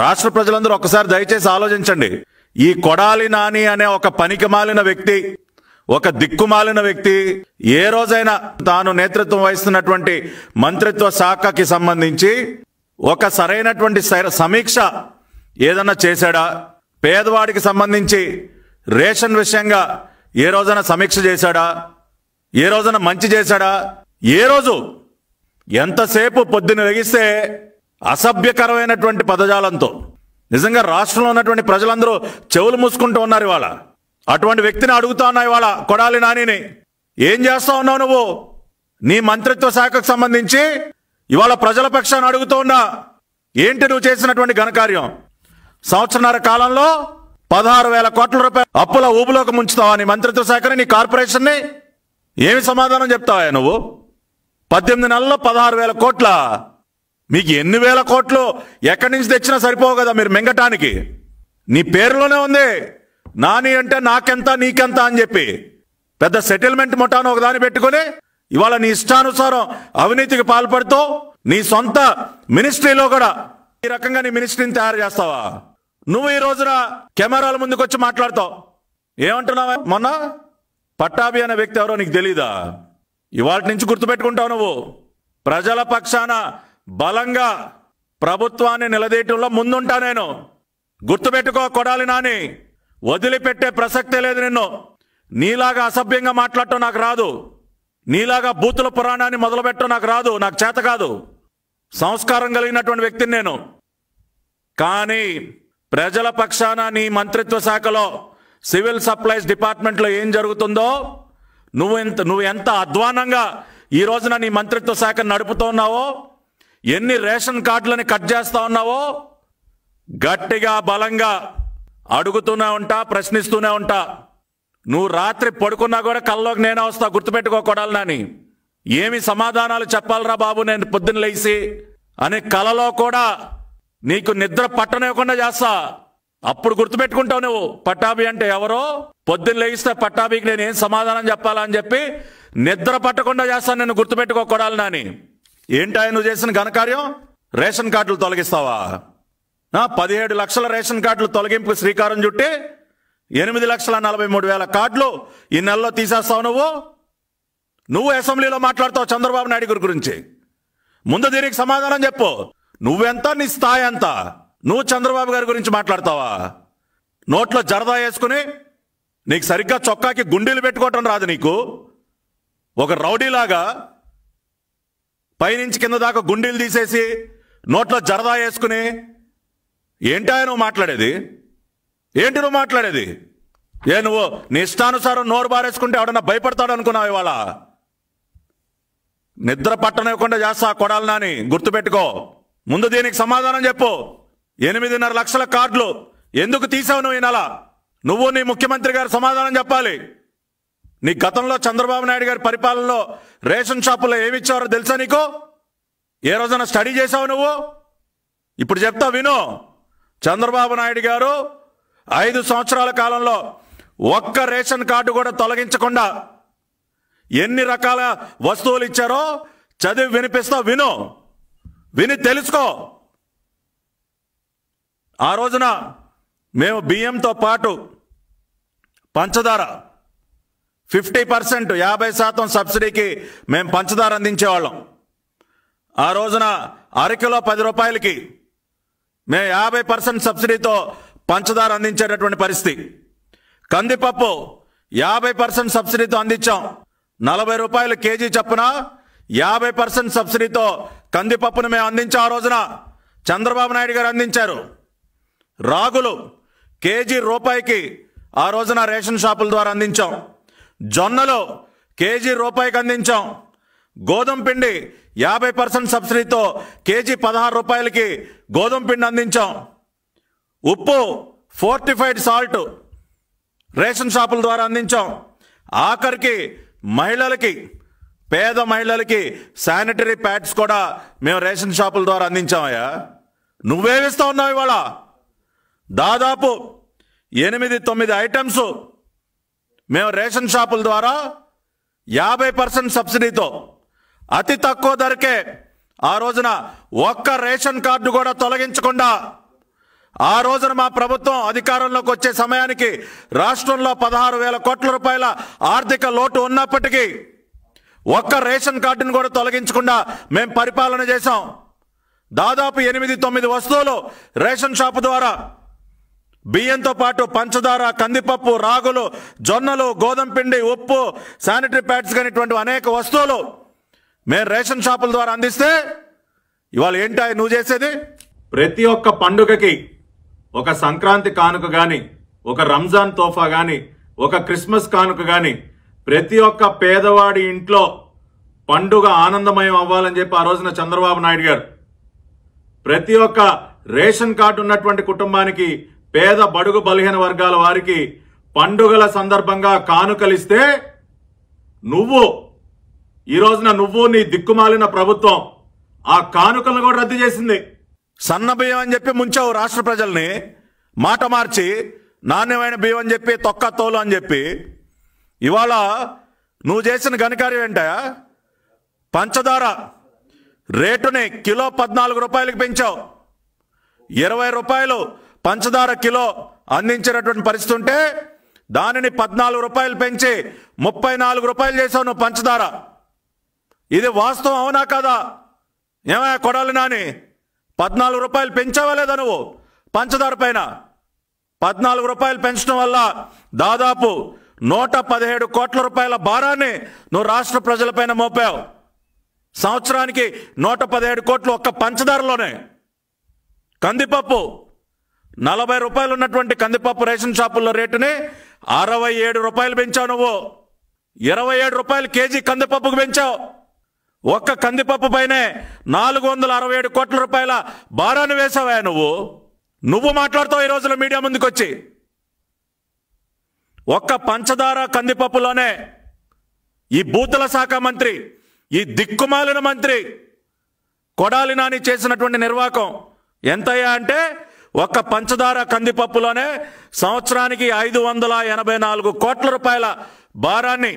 రాష్ట్ర ప్రజలందరూ ఒకసారి దయచేసి ఆలోచించండి ఈ కొడాలి నాని అనే ఒక పనికి మాలిన వ్యక్తి ఒక దిక్కుమాలిన వ్యక్తి ఏ రోజైనా తాను నేతృత్వం వహిస్తున్నటువంటి మంత్రిత్వ శాఖకి సంబంధించి ఒక సరైనటువంటి సమీక్ష ఏదన్నా చేశాడా పేదవాడికి సంబంధించి రేషన్ విషయంగా ఏ రోజున సమీక్ష చేశాడా ఏ రోజున మంచి చేశాడా ఏ రోజు ఎంతసేపు పొద్దున లెగిస్తే అసభ్యకరమైనటువంటి పదజాలంతో నిజంగా రాష్ట్రంలో ఉన్నటువంటి ప్రజలందరూ చెవులు మూసుకుంటూ ఉన్నారు ఇవాళ అటువంటి వ్యక్తిని అడుగుతా ఉన్నా ఇవాళ కొడాలి నానిని ఏం చేస్తా ఉన్నావు నువ్వు నీ మంత్రిత్వ శాఖకు సంబంధించి ఇవాళ ప్రజల పక్షాన్ని అడుగుతూ ఉన్నా ఏంటి నువ్వు చేసినటువంటి ఘనకార్యం సంవత్సరన్నర కాలంలో పదహారు వేల కోట్ల రూపాయలు అప్పుల ఊబులోకి ముంచుతావా నీ మంత్రిత్వ శాఖని నీ కార్పొరేషన్ని ఏమి సమాధానం చెప్తావా నువ్వు పద్దెనిమిది నెలల్లో పదహారు వేల కోట్ల మీకు ఎన్ని వేల కోట్లు ఎక్కడి నుంచి తెచ్చినా సరిపోవు కదా మీరు మింగటానికి నీ పేరులోనే ఉంది నాని అంటే నాకెంత నీకెంత అని చెప్పి పెద్ద సెటిల్మెంట్ ముఠాను ఒకదాని పెట్టుకుని ఇవాళ నీ ఇష్టానుసారం అవినీతికి పాల్పడుతూ నీ సొంత మినిస్ట్రీలో కూడా ఈ రకంగా నీ మినిస్ట్రీని తయారు చేస్తావా నువ్వు ఈ రోజున కెమెరాల ముందుకు వచ్చి మాట్లాడతావు ఏమంటున్నావా మొన్న పట్టాభి అనే వ్యక్తి ఎవరో నీకు తెలీదా ఇవాటి నుంచి గుర్తుపెట్టుకుంటావు నువ్వు ప్రజల పక్షాన బలంగా ప్రభుత్వాన్ని నిలదీయటంలో ముందుంటా నేను గుర్తుపెట్టుకో కొడాలి నాని వదిలిపెట్టే ప్రసక్తే లేదు నిన్ను నీలాగా అసభ్యంగా మాట్లాడటం నాకు రాదు నీలాగా బూతుల పురాణాన్ని మొదలుపెట్టడం నాకు రాదు నాకు చేత కాదు సంస్కారం కలిగినటువంటి వ్యక్తిని నేను కానీ ప్రజల పక్షాన నీ మంత్రిత్వ శాఖలో సివిల్ సప్లైస్ డిపార్ట్మెంట్లో ఏం జరుగుతుందో నువ్వు ఎంత నువ్వు ఎంత అధ్వానంగా ఈ రోజున నీ మంత్రిత్వ శాఖను నడుపుతూ ఉన్నావో ఎన్ని రేషన్ కార్డులని కట్ చేస్తా ఉన్నావో గట్టిగా బలంగా అడుగుతూనే ఉంటా ప్రశ్నిస్తూనే ఉంటా నువ్వు రాత్రి పడుకున్నా కూడా కల్లోకి నేనే వస్తా గుర్తుపెట్టుకోకూడాలి నాని ఏమి సమాధానాలు చెప్పాలరా బాబు నేను పొద్దున్న లేచి అని కలలో కూడా నీకు నిద్ర పట్టనివ్వకుండా చేస్తా అప్పుడు గుర్తుపెట్టుకుంటావు నువ్వు పట్టాభి అంటే ఎవరో పొద్దున్న లేగిస్తే పట్టాభికి నేను ఏం సమాధానం చెప్పాలని చెప్పి నిద్ర పట్టకుండా చేస్తాను నేను గుర్తుపెట్టుకోకూడాలి నాని ఏంటా నువ్వు చేసిన ఘనకార్యం రేషన్ కార్డులు తొలగిస్తావా పదిహేడు లక్షల రేషన్ కార్డులు తొలగింపు శ్రీకారం చుట్టి ఎనిమిది లక్షల నలభై మూడు వేల కార్డులు ఈ నెలలో తీసేస్తావు నువ్వు నువ్వు అసెంబ్లీలో మాట్లాడతావు చంద్రబాబు నాయుడు గురించి ముందు దీనికి సమాధానం చెప్పు నువ్వెంత నీ స్థాయి ఎంత నువ్వు చంద్రబాబు గారి గురించి మాట్లాడతావా నోట్లో జరదా వేసుకుని నీకు సరిగ్గా చొక్కాకి గుండీలు పెట్టుకోవటం రాదు నీకు ఒక రౌడీలాగా పైనుంచి కింద దాకా గుండీలు తీసేసి నోట్లో జరదా వేసుకుని ఏంటా నువ్వు మాట్లాడేది ఏంటి నువ్వు మాట్లాడేది ఏ నువ్వు నీ ఇష్టానుసారం నోరు బారేసుకుంటే ఎవడన్నా భయపడతాడు అనుకున్నావు ఇవాళ నిద్ర పట్టనివ్వకుండా చేస్తా కొడాలనా అని గుర్తుపెట్టుకో ముందు దీనికి సమాధానం చెప్పు ఎనిమిదిన్నర లక్షల కార్డులు ఎందుకు తీసావు నువ్వు ఈ నెల నువ్వు నీ ముఖ్యమంత్రి గారు సమాధానం చెప్పాలి నీ గతంలో చంద్రబాబు నాయుడు గారి పరిపాలనలో రేషన్ షాపులో ఏమిచ్చారో తెలుసా నీకు ఏ రోజున స్టడీ చేసావు నువ్వు ఇప్పుడు చెప్తావు విను చంద్రబాబు నాయుడు గారు ఐదు సంవత్సరాల కాలంలో ఒక్క రేషన్ కార్డు కూడా తొలగించకుండా ఎన్ని రకాల వస్తువులు ఇచ్చారో చదివి వినిపిస్తావు విను విని తెలుసుకో ఆ రోజున మేము బియ్యంతో పాటు పంచదార ఫిఫ్టీ పర్సెంట్ యాభై శాతం సబ్సిడీకి మేము పంచదార అందించేవాళ్ళం ఆ రోజున అరకిలో పది రూపాయలకి మేము యాభై పర్సెంట్ సబ్సిడీతో పంచదార అందించేటటువంటి పరిస్థితి కందిపప్పు యాభై పర్సెంట్ సబ్సిడీతో అందించాం నలభై రూపాయలు కేజీ చప్పున యాభై పర్సెంట్ సబ్సిడీతో కందిపప్పును మేము అందించాం ఆ రోజున చంద్రబాబు నాయుడు గారు అందించారు రాగులు కేజీ రూపాయికి ఆ రోజున రేషన్ షాపుల ద్వారా అందించాం జొన్నలు కేజీ రూపాయికి అందించాం గోధుమ పిండి యాభై పర్సెంట్ సబ్సిడీతో కేజీ పదహారు రూపాయలకి గోధుమ పిండి అందించాం ఉప్పు ఫోర్టిఫైడ్ సాల్ట్ రేషన్ షాపుల ద్వారా అందించాం ఆఖరికి మహిళలకి పేద మహిళలకి శానిటరీ ప్యాడ్స్ కూడా మేము రేషన్ షాపుల ద్వారా అందించామయ్యా నువ్వేమిస్తా ఉన్నావు ఇవాళ దాదాపు ఎనిమిది తొమ్మిది ఐటమ్స్ మేము రేషన్ షాపుల ద్వారా యాభై పర్సెంట్ సబ్సిడీతో అతి తక్కువ ధరకే ఆ రోజున ఒక్క రేషన్ కార్డు కూడా తొలగించకుండా ఆ రోజున మా ప్రభుత్వం అధికారంలోకి వచ్చే సమయానికి రాష్ట్రంలో పదహారు వేల కోట్ల రూపాయల ఆర్థిక లోటు ఉన్నప్పటికీ ఒక్క రేషన్ కార్డును కూడా తొలగించకుండా మేము పరిపాలన చేశాం దాదాపు ఎనిమిది తొమ్మిది వస్తువులు రేషన్ షాపు ద్వారా బియ్యంతో పాటు పంచదార కందిపప్పు రాగులు జొన్నలు గోధుమ పిండి ఉప్పు శానిటరీ ప్యాడ్స్ కానీ అనేక వస్తువులు మేము రేషన్ షాపుల ద్వారా అందిస్తే ఇవాళ ఏంటా నువ్వు చేసేది ప్రతి ఒక్క పండుగకి ఒక సంక్రాంతి కానుక కానీ ఒక రంజాన్ తోఫా కానీ ఒక క్రిస్మస్ కానుక కానీ ప్రతి ఒక్క పేదవాడి ఇంట్లో పండుగ ఆనందమయం అవ్వాలని చెప్పి ఆ రోజున చంద్రబాబు నాయుడు గారు ప్రతి ఒక్క రేషన్ కార్డు ఉన్నటువంటి కుటుంబానికి పేద బడుగు బలహీన వర్గాల వారికి పండుగల సందర్భంగా కానుకలిస్తే నువ్వు ఈ రోజున నువ్వు నీ దిక్కుమాలిన ప్రభుత్వం ఆ కానుకలను కూడా రద్దు చేసింది సన్నబియ్యం అని చెప్పి ముంచావు రాష్ట్ర ప్రజల్ని మాట మార్చి నాణ్యమైన బియ్యం అని చెప్పి తొక్క తోలు అని చెప్పి ఇవాళ నువ్వు చేసిన ఘనకార్యం ఏంటా పంచదార రేటుని కిలో పద్నాలుగు రూపాయలకు పెంచావు ఇరవై రూపాయలు పంచదార కిలో అందించినటువంటి పరిస్థితి ఉంటే దానిని పద్నాలుగు రూపాయలు పెంచి ముప్పై నాలుగు రూపాయలు చేసావు నువ్వు పంచదార ఇది వాస్తవం అవునా కదా ఏమయ్యా కొడాలి నాని పద్నాలుగు రూపాయలు పెంచావా లేదా నువ్వు పంచదార పైన పద్నాలుగు రూపాయలు పెంచడం వల్ల దాదాపు నూట పదిహేడు కోట్ల రూపాయల భారాన్ని నువ్వు రాష్ట్ర ప్రజలపైన మోపావు సంవత్సరానికి నూట పదిహేడు కోట్లు ఒక్క పంచదారలోనే కందిపప్పు నలభై రూపాయలు ఉన్నటువంటి కందిపప్పు రేషన్ షాపుల్లో రేటుని అరవై ఏడు రూపాయలు పెంచావు నువ్వు ఇరవై ఏడు రూపాయలు కేజీ కందిపప్పుకు పెంచావు ఒక్క కందిపప్పు పైనే నాలుగు వందల అరవై ఏడు కోట్ల రూపాయల భారాన్ని వేసావా నువ్వు నువ్వు మాట్లాడుతావు ఈ రోజుల్లో మీడియా ముందుకు వచ్చి ఒక్క పంచదార కందిపప్పులోనే ఈ బూతుల శాఖ మంత్రి ఈ దిక్కుమాలిన మంత్రి కొడాలి నాని చేసినటువంటి నిర్వాకం ఎంతయ్యా అంటే ఒక్క పంచదార కందిపప్పులోనే సంవత్సరానికి ఐదు వందల ఎనభై నాలుగు కోట్ల రూపాయల భారాన్ని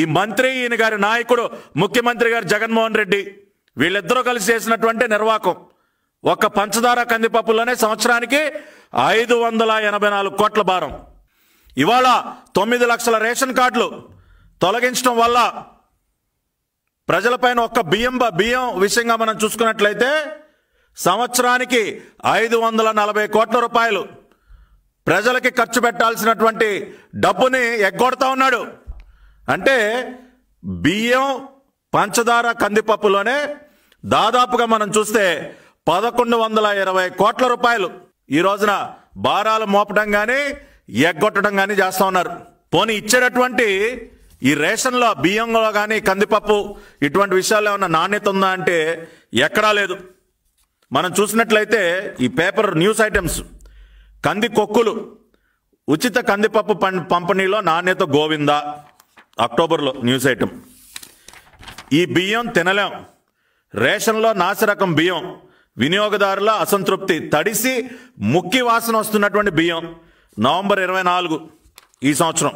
ఈ మంత్రి ఈయన గారి నాయకుడు ముఖ్యమంత్రి గారు జగన్మోహన్ రెడ్డి వీళ్ళిద్దరూ కలిసి చేసినటువంటి నిర్వాహకం ఒక్క పంచదార కందిపప్పులోనే సంవత్సరానికి ఐదు వందల ఎనభై నాలుగు కోట్ల భారం ఇవాళ తొమ్మిది లక్షల రేషన్ కార్డులు తొలగించడం వల్ల ప్రజలపైన ఒక్క బియ్యం బియ్యం విషయంగా మనం చూసుకున్నట్లయితే సంవత్సరానికి ఐదు వందల నలభై కోట్ల రూపాయలు ప్రజలకి ఖర్చు పెట్టాల్సినటువంటి డబ్బుని ఎగ్గొడతా ఉన్నాడు అంటే బియ్యం పంచదార కందిపప్పులోనే దాదాపుగా మనం చూస్తే పదకొండు వందల ఇరవై కోట్ల రూపాయలు ఈ రోజున భారాలు మోపడం కానీ ఎగ్గొట్టడం కానీ చేస్తూ ఉన్నారు పోనీ ఇచ్చేటటువంటి ఈ రేషన్లో బియ్యంలో కానీ కందిపప్పు ఇటువంటి విషయాల్లో ఏమన్నా నాణ్యత ఉందా అంటే ఎక్కడా లేదు మనం చూసినట్లయితే ఈ పేపర్ న్యూస్ ఐటమ్స్ కంది కొక్కులు ఉచిత కందిపప్పు పంపిణీలో నాణ్యత గోవిందా అక్టోబర్లో న్యూస్ ఐటమ్ ఈ బియ్యం తినలేం రేషన్లో నాసిరకం బియ్యం వినియోగదారుల అసంతృప్తి తడిసి ముక్కి వాసన వస్తున్నటువంటి బియ్యం నవంబర్ ఇరవై నాలుగు ఈ సంవత్సరం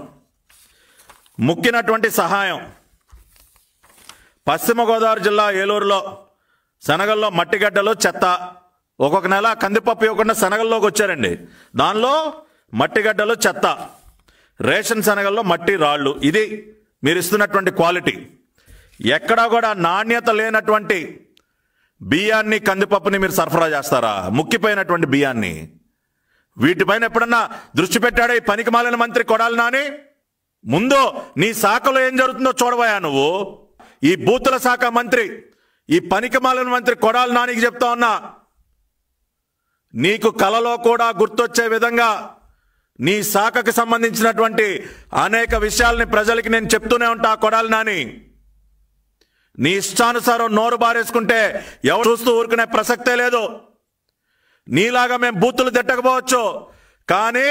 ముక్కినటువంటి సహాయం పశ్చిమ గోదావరి జిల్లా ఏలూరులో శనగల్లో మట్టిగడ్డలు చెత్త ఒక్కొక్క నెల కందిపప్పు ఇవ్వకుండా శనగల్లోకి వచ్చారండి దానిలో మట్టిగడ్డలు చెత్త రేషన్ శనగల్లో మట్టి రాళ్ళు ఇది మీరు ఇస్తున్నటువంటి క్వాలిటీ ఎక్కడా కూడా నాణ్యత లేనటువంటి బియ్యాన్ని కందిపప్పుని మీరు సరఫరా చేస్తారా ముక్కిపోయినటువంటి బియ్యాన్ని వీటిపైన ఎప్పుడన్నా దృష్టి పెట్టాడే పనికి మాలిన మంత్రి కొడాలి నాని ముందు నీ శాఖలో ఏం జరుగుతుందో చూడబోయా నువ్వు ఈ బూతుల శాఖ మంత్రి ఈ పనికి మాలిన మంత్రి కొడాలి నానికి చెప్తా ఉన్నా నీకు కలలో కూడా గుర్తొచ్చే విధంగా నీ శాఖకు సంబంధించినటువంటి అనేక విషయాల్ని ప్రజలకి నేను చెప్తూనే ఉంటా కొడాలి నాని నీ ఇష్టానుసారం నోరు బారేసుకుంటే ఎవరు చూస్తూ ఊరుకునే ప్రసక్తే లేదు నీలాగా మేము బూతులు తిట్టకపోవచ్చు కానీ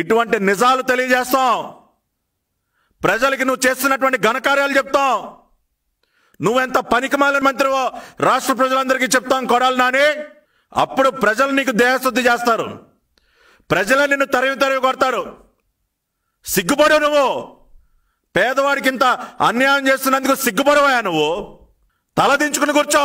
ఇటువంటి నిజాలు తెలియజేస్తాం ప్రజలకి నువ్వు చేస్తున్నటువంటి ఘనకార్యాలు చెప్తాం నువ్వెంత పనికిమాలిన మంత్రివో రాష్ట్ర ప్రజలందరికీ చెప్తాం కొడాలి నాని అప్పుడు ప్రజలు నీకు దేహశుద్ధి చేస్తారు ప్రజలే నిన్ను తరివి తరివి కొడతారు సిగ్గుపడు నువ్వు పేదవాడికి ఇంత అన్యాయం చేస్తున్నందుకు సిగ్గుపడవా నువ్వు తలదించుకుని కూర్చో